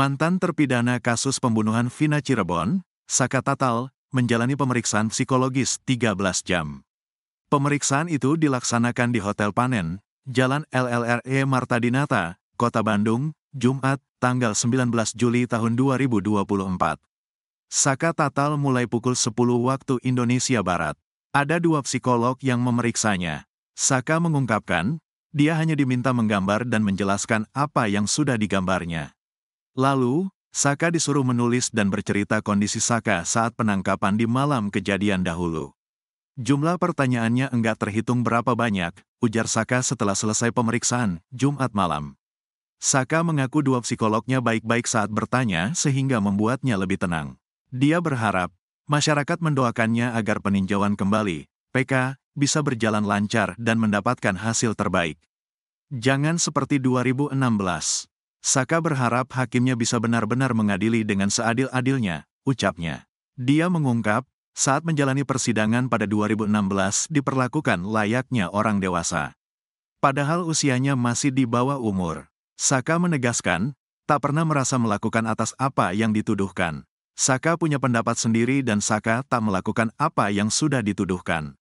Mantan terpidana kasus pembunuhan Vina Cirebon, Saka Tatal, menjalani pemeriksaan psikologis 13 jam. Pemeriksaan itu dilaksanakan di Hotel Panen, Jalan LLRE Martadinata, Kota Bandung, Jumat, tanggal 19 Juli tahun 2024. Saka Tatal mulai pukul 10 waktu Indonesia Barat. Ada dua psikolog yang memeriksanya. Saka mengungkapkan, dia hanya diminta menggambar dan menjelaskan apa yang sudah digambarnya. Lalu, Saka disuruh menulis dan bercerita kondisi Saka saat penangkapan di malam kejadian dahulu. Jumlah pertanyaannya enggak terhitung berapa banyak, ujar Saka setelah selesai pemeriksaan, Jumat malam. Saka mengaku dua psikolognya baik-baik saat bertanya sehingga membuatnya lebih tenang. Dia berharap, masyarakat mendoakannya agar peninjauan kembali, PK, bisa berjalan lancar dan mendapatkan hasil terbaik. Jangan seperti 2016. Saka berharap hakimnya bisa benar-benar mengadili dengan seadil-adilnya, ucapnya. Dia mengungkap, saat menjalani persidangan pada 2016 diperlakukan layaknya orang dewasa. Padahal usianya masih di bawah umur. Saka menegaskan, tak pernah merasa melakukan atas apa yang dituduhkan. Saka punya pendapat sendiri dan Saka tak melakukan apa yang sudah dituduhkan.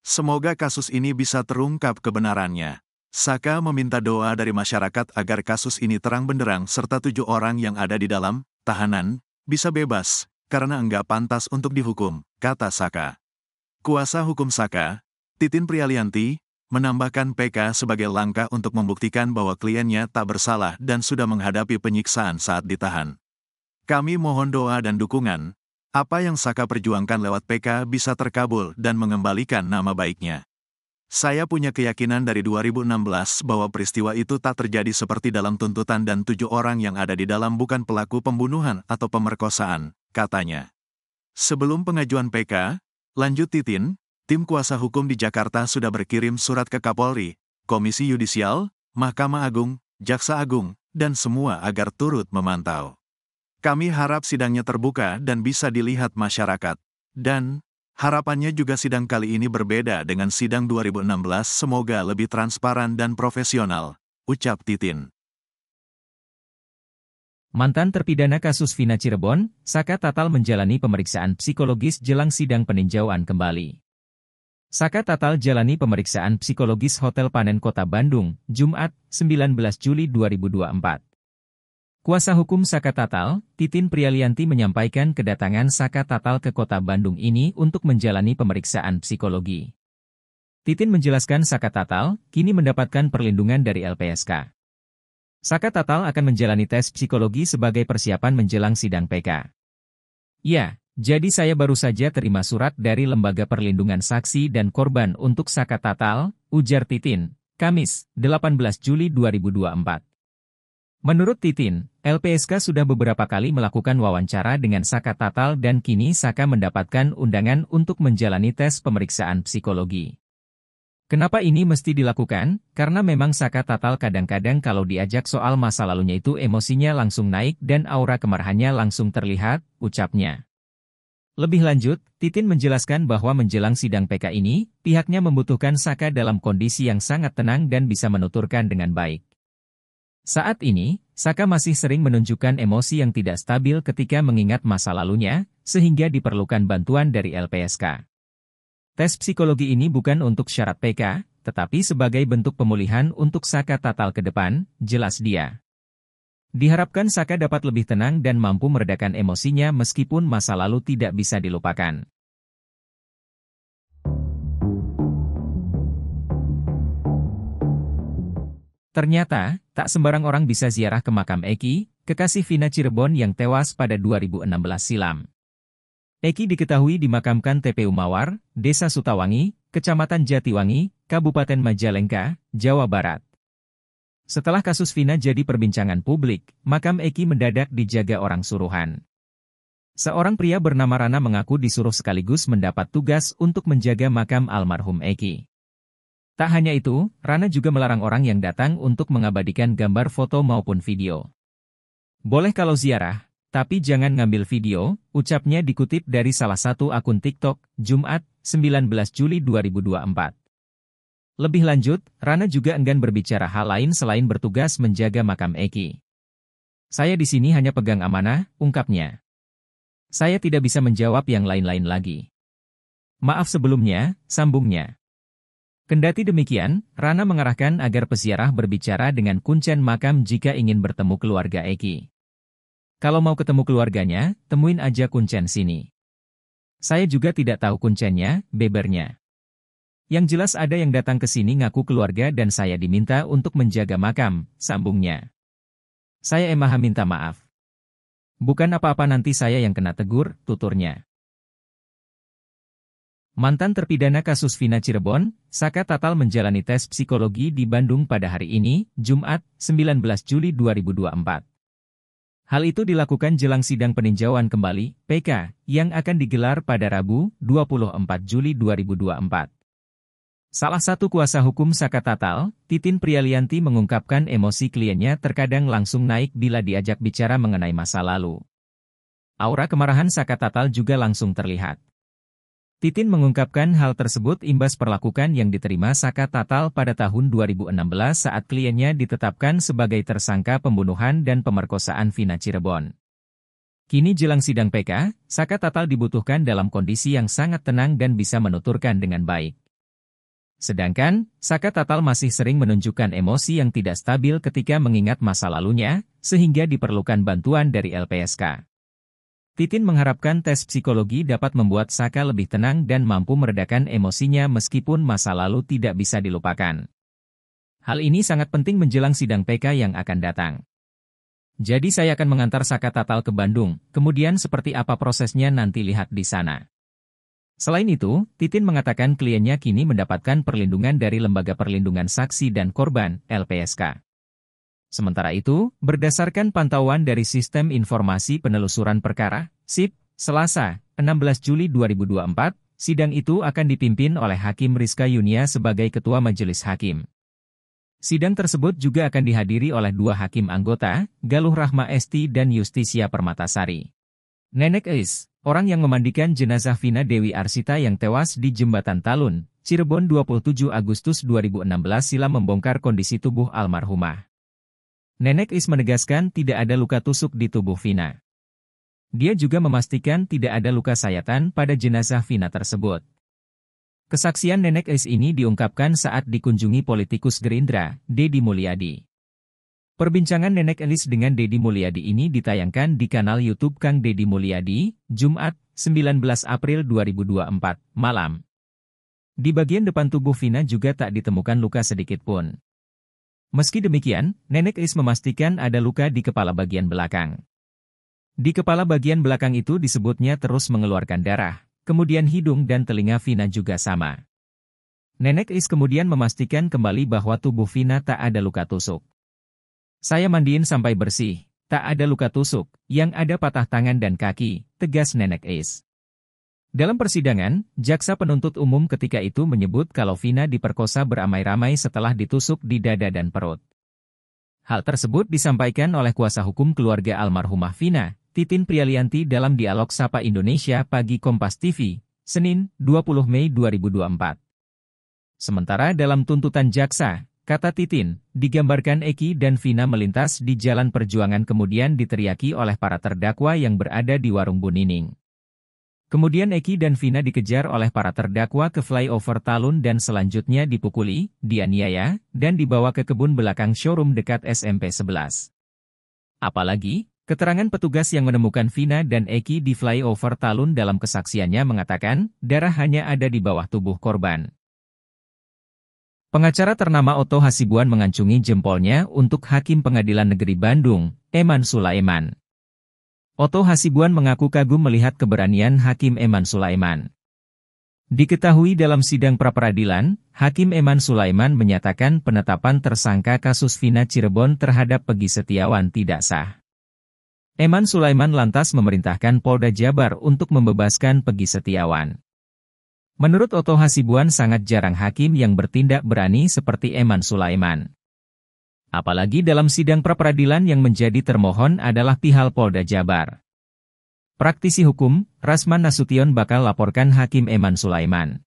Semoga kasus ini bisa terungkap kebenarannya. Saka meminta doa dari masyarakat agar kasus ini terang benderang serta tujuh orang yang ada di dalam tahanan bisa bebas karena enggak pantas untuk dihukum, kata Saka. Kuasa hukum Saka, Titin Prialianti, menambahkan PK sebagai langkah untuk membuktikan bahwa kliennya tak bersalah dan sudah menghadapi penyiksaan saat ditahan. Kami mohon doa dan dukungan. Apa yang Saka perjuangkan lewat PK bisa terkabul dan mengembalikan nama baiknya. Saya punya keyakinan dari 2016 bahwa peristiwa itu tak terjadi seperti dalam tuntutan dan tujuh orang yang ada di dalam bukan pelaku pembunuhan atau pemerkosaan, katanya. Sebelum pengajuan PK, lanjut Titin, tim kuasa hukum di Jakarta sudah berkirim surat ke Kapolri, Komisi Yudisial, Mahkamah Agung, Jaksa Agung, dan semua agar turut memantau. Kami harap sidangnya terbuka dan bisa dilihat masyarakat. Dan, Harapannya juga sidang kali ini berbeda dengan sidang 2016 semoga lebih transparan dan profesional, ucap Titin. Mantan terpidana kasus Vina Cirebon, Saka Tatal menjalani pemeriksaan psikologis jelang sidang peninjauan kembali. Saka Tatal jalani pemeriksaan psikologis Hotel Panen Kota Bandung, Jumat, 19 Juli 2024. Kuasa hukum Saka Tatal, Titin Prialianti menyampaikan kedatangan Saka Tatal ke kota Bandung ini untuk menjalani pemeriksaan psikologi. Titin menjelaskan Saka Tatal kini mendapatkan perlindungan dari LPSK. Saka Tatal akan menjalani tes psikologi sebagai persiapan menjelang sidang PK. Ya, jadi saya baru saja terima surat dari Lembaga Perlindungan Saksi dan Korban untuk Saka Tatal, ujar Titin, Kamis, 18 Juli 2024. Menurut Titin, LPSK sudah beberapa kali melakukan wawancara dengan Saka Tatal dan kini Saka mendapatkan undangan untuk menjalani tes pemeriksaan psikologi. Kenapa ini mesti dilakukan? Karena memang Saka Tatal kadang-kadang kalau diajak soal masa lalunya itu emosinya langsung naik dan aura kemarahannya langsung terlihat, ucapnya. Lebih lanjut, Titin menjelaskan bahwa menjelang sidang PK ini, pihaknya membutuhkan Saka dalam kondisi yang sangat tenang dan bisa menuturkan dengan baik. Saat ini, Saka masih sering menunjukkan emosi yang tidak stabil ketika mengingat masa lalunya, sehingga diperlukan bantuan dari LPSK. Tes psikologi ini bukan untuk syarat PK, tetapi sebagai bentuk pemulihan untuk Saka Tatal ke depan, jelas dia. Diharapkan Saka dapat lebih tenang dan mampu meredakan emosinya meskipun masa lalu tidak bisa dilupakan. Ternyata, tak sembarang orang bisa ziarah ke makam Eki, kekasih Vina Cirebon yang tewas pada 2016 silam. Eki diketahui dimakamkan TPU Mawar, Desa Sutawangi, Kecamatan Jatiwangi, Kabupaten Majalengka, Jawa Barat. Setelah kasus Vina jadi perbincangan publik, makam Eki mendadak dijaga orang suruhan. Seorang pria bernama Rana mengaku disuruh sekaligus mendapat tugas untuk menjaga makam almarhum Eki. Tak hanya itu, Rana juga melarang orang yang datang untuk mengabadikan gambar foto maupun video. Boleh kalau ziarah, tapi jangan ngambil video, ucapnya dikutip dari salah satu akun TikTok, Jumat, 19 Juli 2024. Lebih lanjut, Rana juga enggan berbicara hal lain selain bertugas menjaga makam Eki. Saya di sini hanya pegang amanah, ungkapnya. Saya tidak bisa menjawab yang lain-lain lagi. Maaf sebelumnya, sambungnya. Kendati demikian, Rana mengarahkan agar peziarah berbicara dengan kuncen makam jika ingin bertemu keluarga Eki. Kalau mau ketemu keluarganya, temuin aja kuncen sini. Saya juga tidak tahu kuncennya, bebernya. Yang jelas ada yang datang ke sini ngaku keluarga dan saya diminta untuk menjaga makam, sambungnya. Saya Emaha minta maaf. Bukan apa-apa nanti saya yang kena tegur, tuturnya. Mantan terpidana kasus Vina Cirebon, Saka Tatal menjalani tes psikologi di Bandung pada hari ini, Jumat, 19 Juli 2024. Hal itu dilakukan jelang sidang peninjauan kembali, PK, yang akan digelar pada Rabu, 24 Juli 2024. Salah satu kuasa hukum Saka Tatal, Titin Prialianti mengungkapkan emosi kliennya terkadang langsung naik bila diajak bicara mengenai masa lalu. Aura kemarahan Saka Tatal juga langsung terlihat. Titin mengungkapkan hal tersebut imbas perlakukan yang diterima Saka Tatal pada tahun 2016 saat kliennya ditetapkan sebagai tersangka pembunuhan dan pemerkosaan Vina Cirebon. Kini jelang sidang PK, Saka Tatal dibutuhkan dalam kondisi yang sangat tenang dan bisa menuturkan dengan baik. Sedangkan, Saka Tatal masih sering menunjukkan emosi yang tidak stabil ketika mengingat masa lalunya, sehingga diperlukan bantuan dari LPSK. Titin mengharapkan tes psikologi dapat membuat Saka lebih tenang dan mampu meredakan emosinya meskipun masa lalu tidak bisa dilupakan. Hal ini sangat penting menjelang sidang PK yang akan datang. Jadi saya akan mengantar Saka Tatal ke Bandung, kemudian seperti apa prosesnya nanti lihat di sana. Selain itu, Titin mengatakan kliennya kini mendapatkan perlindungan dari Lembaga Perlindungan Saksi dan Korban, LPSK. Sementara itu, berdasarkan pantauan dari Sistem Informasi Penelusuran Perkara, SIP, Selasa, 16 Juli 2024, sidang itu akan dipimpin oleh Hakim Rizka Yunia sebagai Ketua Majelis Hakim. Sidang tersebut juga akan dihadiri oleh dua hakim anggota, Galuh Rahma Esti dan Justisia Permatasari. Nenek Is, orang yang memandikan jenazah Vina Dewi Arsita yang tewas di Jembatan Talun, Cirebon 27 Agustus 2016 silam membongkar kondisi tubuh almarhumah. Nenek Is menegaskan tidak ada luka tusuk di tubuh Vina. Dia juga memastikan tidak ada luka sayatan pada jenazah Vina tersebut. Kesaksian Nenek Is ini diungkapkan saat dikunjungi politikus Gerindra, Dedi Mulyadi. Perbincangan Nenek Elis dengan Dedi Mulyadi ini ditayangkan di kanal YouTube Kang Dedi Mulyadi, Jumat, 19 April 2024, malam. Di bagian depan tubuh Vina juga tak ditemukan luka sedikit pun. Meski demikian, Nenek Is memastikan ada luka di kepala bagian belakang. Di kepala bagian belakang itu disebutnya terus mengeluarkan darah, kemudian hidung dan telinga Vina juga sama. Nenek Is kemudian memastikan kembali bahwa tubuh Vina tak ada luka tusuk. Saya mandiin sampai bersih, tak ada luka tusuk, yang ada patah tangan dan kaki, tegas Nenek Is. Dalam persidangan, jaksa penuntut umum ketika itu menyebut kalau Vina diperkosa beramai-ramai setelah ditusuk di dada dan perut. Hal tersebut disampaikan oleh kuasa hukum keluarga almarhumah Vina, Titin Prialianti dalam dialog Sapa Indonesia pagi Kompas TV, Senin, 20 Mei 2024. Sementara dalam tuntutan jaksa, kata Titin, digambarkan Eki dan Vina melintas di Jalan Perjuangan kemudian diteriaki oleh para terdakwa yang berada di warung Bunining. Kemudian Eki dan Vina dikejar oleh para terdakwa ke flyover Talun dan selanjutnya dipukuli, dianiaya, dan dibawa ke kebun belakang showroom dekat SMP 11. Apalagi, keterangan petugas yang menemukan Vina dan Eki di flyover Talun dalam kesaksiannya mengatakan, darah hanya ada di bawah tubuh korban. Pengacara ternama Oto Hasibuan mengancungi jempolnya untuk Hakim Pengadilan Negeri Bandung, Eman Sulaiman. Otto Hasibuan mengaku kagum melihat keberanian Hakim Eman Sulaiman. Diketahui dalam sidang praperadilan, Hakim Eman Sulaiman menyatakan penetapan tersangka kasus Vina Cirebon terhadap Pegi Setiawan tidak sah. Eman Sulaiman lantas memerintahkan Polda Jabar untuk membebaskan Pegi Setiawan. Menurut Otto Hasibuan sangat jarang hakim yang bertindak berani seperti Eman Sulaiman. Apalagi dalam sidang peradilan yang menjadi termohon adalah pihak Polda Jabar. Praktisi hukum, Rasman Nasution bakal laporkan Hakim Eman Sulaiman.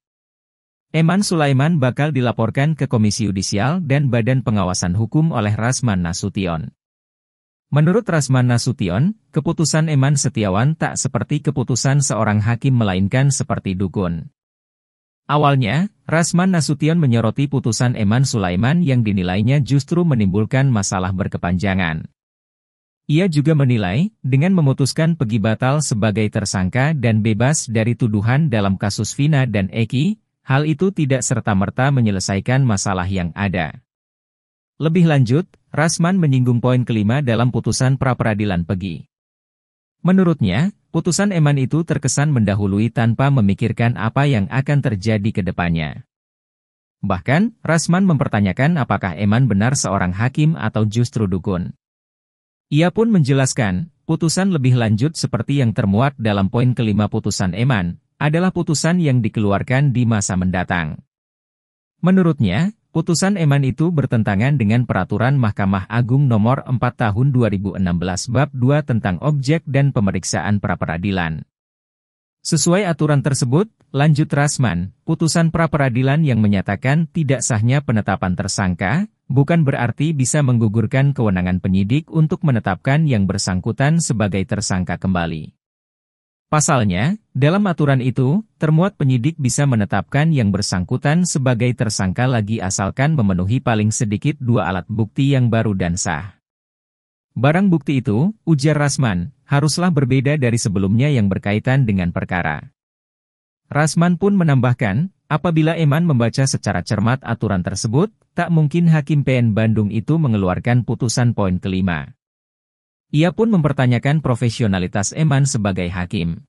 Eman Sulaiman bakal dilaporkan ke Komisi Yudisial dan Badan Pengawasan Hukum oleh Rasman Nasution. Menurut Rasman Nasution, keputusan Eman Setiawan tak seperti keputusan seorang hakim melainkan seperti dukun. Awalnya, Rasman Nasution menyoroti putusan Eman Sulaiman yang dinilainya justru menimbulkan masalah berkepanjangan. Ia juga menilai, dengan memutuskan Pegi Batal sebagai tersangka dan bebas dari tuduhan dalam kasus Vina dan Eki, hal itu tidak serta-merta menyelesaikan masalah yang ada. Lebih lanjut, Rasman menyinggung poin kelima dalam putusan pra-peradilan Pegi. Menurutnya, Putusan Eman itu terkesan mendahului tanpa memikirkan apa yang akan terjadi ke depannya. Bahkan, Rasman mempertanyakan apakah Eman benar seorang hakim atau justru dukun. Ia pun menjelaskan, putusan lebih lanjut seperti yang termuat dalam poin kelima putusan Eman, adalah putusan yang dikeluarkan di masa mendatang. Menurutnya, Putusan Eman itu bertentangan dengan Peraturan Mahkamah Agung Nomor 4 Tahun 2016 Bab 2 tentang objek dan pemeriksaan praperadilan. Sesuai aturan tersebut, lanjut Rasman, putusan praperadilan yang menyatakan tidak sahnya penetapan tersangka, bukan berarti bisa menggugurkan kewenangan penyidik untuk menetapkan yang bersangkutan sebagai tersangka kembali. Pasalnya, dalam aturan itu, termuat penyidik bisa menetapkan yang bersangkutan sebagai tersangka lagi asalkan memenuhi paling sedikit dua alat bukti yang baru dan sah. Barang bukti itu, ujar Rasman, haruslah berbeda dari sebelumnya yang berkaitan dengan perkara. Rasman pun menambahkan, apabila Eman membaca secara cermat aturan tersebut, tak mungkin Hakim PN Bandung itu mengeluarkan putusan poin kelima. Ia pun mempertanyakan profesionalitas Eman sebagai hakim.